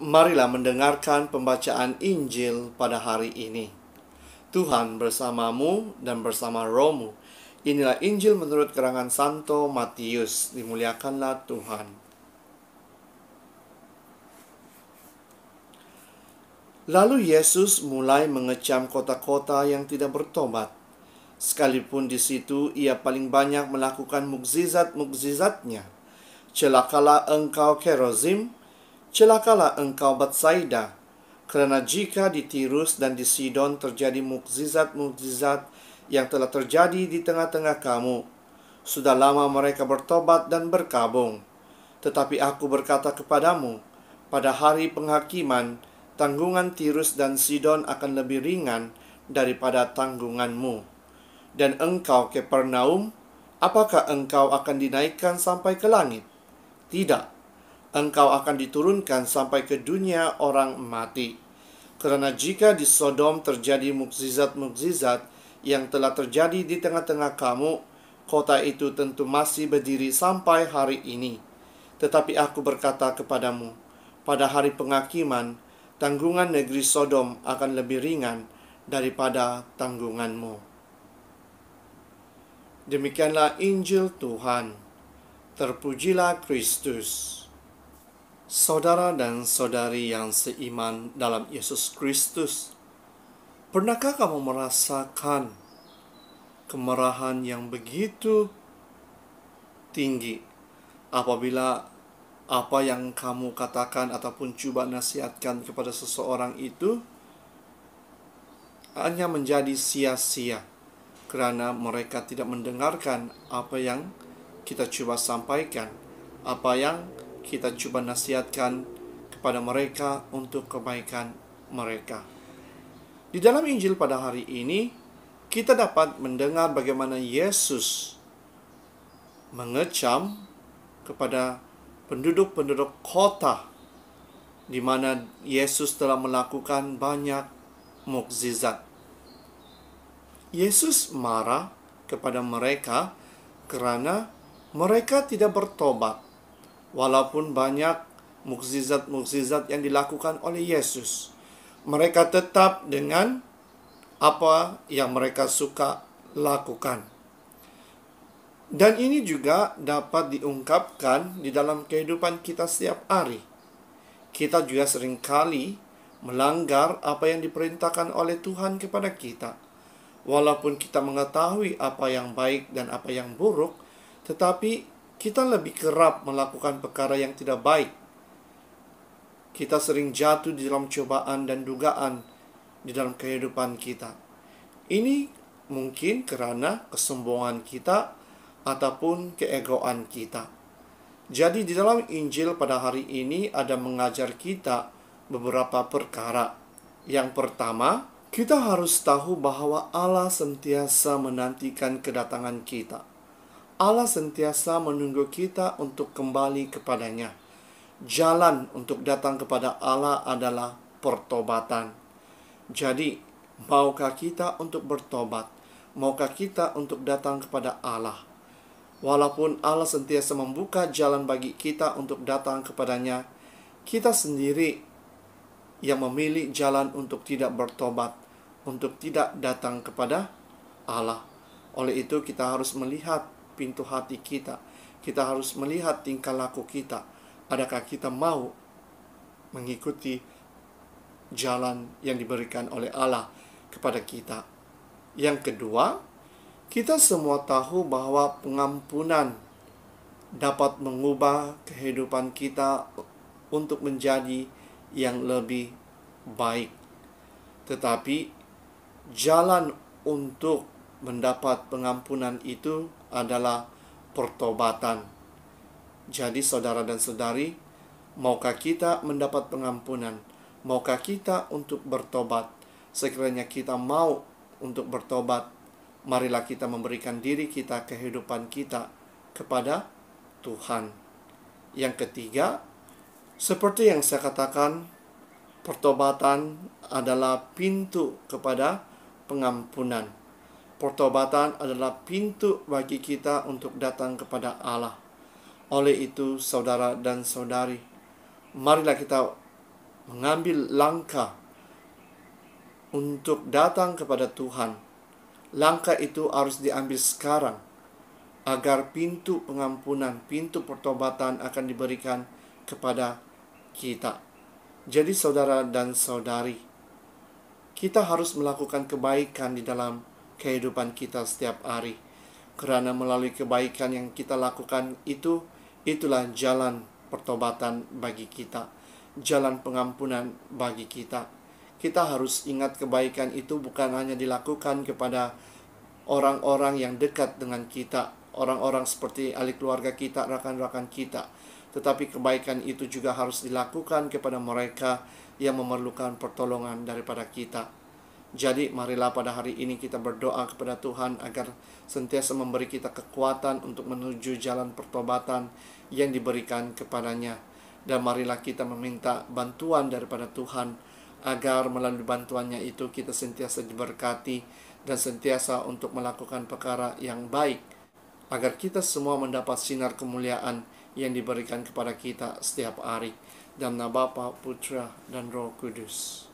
Marilah mendengarkan pembacaan Injil pada hari ini. Tuhan bersamamu dan bersama Romu. Inilah Injil menurut kerangan Santo Matius. Dimuliakanlah Tuhan. Lalu Yesus mulai mengecam kota-kota yang tidak bertobat. Sekalipun di situ ia paling banyak melakukan mukjizat-mukjizatnya. Celakalah engkau Kerozim, Celakalah engkau Batsaida, kerana jika di Tirus dan di Sidon terjadi mukjizat-mukjizat yang telah terjadi di tengah-tengah kamu, sudah lama mereka bertobat dan berkabung. Tetapi aku berkata kepadamu, pada hari penghakiman, tanggungan Tirus dan Sidon akan lebih ringan daripada tanggunganmu. Dan engkau Kepernaum, apakah engkau akan dinaikkan sampai ke langit? Tidak, engkau akan diturunkan sampai ke dunia orang mati. Karena jika di Sodom terjadi mukzizat-mukzizat yang telah terjadi di tengah-tengah kamu, kota itu tentu masih berdiri sampai hari ini. Tetapi aku berkata kepadamu, pada hari penghakiman, tanggungan negeri Sodom akan lebih ringan daripada tanggunganmu. Demikianlah Injil Tuhan. Terpujilah Kristus. Saudara dan saudari yang seiman dalam Yesus Kristus, pernahkah kamu merasakan kemarahan yang begitu tinggi apabila apa yang kamu katakan ataupun coba nasihatkan kepada seseorang itu hanya menjadi sia-sia karena mereka tidak mendengarkan apa yang kita coba sampaikan, apa yang kita coba nasihatkan kepada mereka untuk kebaikan mereka. Di dalam Injil pada hari ini, kita dapat mendengar bagaimana Yesus mengecam kepada penduduk-penduduk kota di mana Yesus telah melakukan banyak mukjizat. Yesus marah kepada mereka karena mereka tidak bertobat walaupun banyak mukjizat-mukjizat yang dilakukan oleh Yesus. Mereka tetap dengan apa yang mereka suka lakukan. Dan ini juga dapat diungkapkan di dalam kehidupan kita setiap hari. Kita juga seringkali melanggar apa yang diperintahkan oleh Tuhan kepada kita. Walaupun kita mengetahui apa yang baik dan apa yang buruk, tetapi kita lebih kerap melakukan perkara yang tidak baik. Kita sering jatuh di dalam cobaan dan dugaan di dalam kehidupan kita. Ini mungkin karena kesombongan kita ataupun keegoan kita. Jadi di dalam Injil pada hari ini ada mengajar kita beberapa perkara. Yang pertama, kita harus tahu bahwa Allah sentiasa menantikan kedatangan kita. Allah sentiasa menunggu kita untuk kembali kepadanya. Jalan untuk datang kepada Allah adalah pertobatan. Jadi, maukah kita untuk bertobat? Maukah kita untuk datang kepada Allah? Walaupun Allah sentiasa membuka jalan bagi kita untuk datang kepadanya, kita sendiri yang memilih jalan untuk tidak bertobat, untuk tidak datang kepada Allah. Oleh itu, kita harus melihat pintu hati kita. Kita harus melihat tingkah laku kita. Adakah kita mau mengikuti jalan yang diberikan oleh Allah kepada kita? Yang kedua, kita semua tahu bahwa pengampunan dapat mengubah kehidupan kita untuk menjadi yang lebih baik. Tetapi jalan untuk mendapat pengampunan itu adalah pertobatan. Jadi saudara dan saudari, maukah kita mendapat pengampunan? Maukah kita untuk bertobat? Sekiranya kita mau untuk bertobat, marilah kita memberikan diri kita, kehidupan kita kepada Tuhan. Yang ketiga, seperti yang saya katakan, pertobatan adalah pintu kepada pengampunan. Pertobatan adalah pintu bagi kita untuk datang kepada Allah. Oleh itu, saudara dan saudari, marilah kita mengambil langkah untuk datang kepada Tuhan. Langkah itu harus diambil sekarang agar pintu pengampunan, pintu pertobatan akan diberikan kepada kita. Jadi saudara dan saudari, kita harus melakukan kebaikan di dalam kehidupan kita setiap hari. Karena melalui kebaikan yang kita lakukan itu, itulah jalan pertobatan bagi kita, jalan pengampunan bagi kita. Kita harus ingat kebaikan itu bukan hanya dilakukan kepada orang-orang yang dekat dengan kita, orang-orang seperti ahli keluarga kita, rakan-rakan kita, tetapi kebaikan itu juga harus dilakukan kepada mereka yang memerlukan pertolongan daripada kita. Jadi marilah pada hari ini kita berdoa kepada Tuhan agar sentiasa memberi kita kekuatan untuk menuju jalan pertobatan yang diberikan kepadanya. Dan marilah kita meminta bantuan daripada Tuhan agar melalui bantuannya itu kita sentiasa diberkati dan sentiasa untuk melakukan perkara yang baik. Agar kita semua mendapat sinar kemuliaan yang diberikan kepada kita setiap hari. dan nama Bapa, Putra, dan Roh Kudus.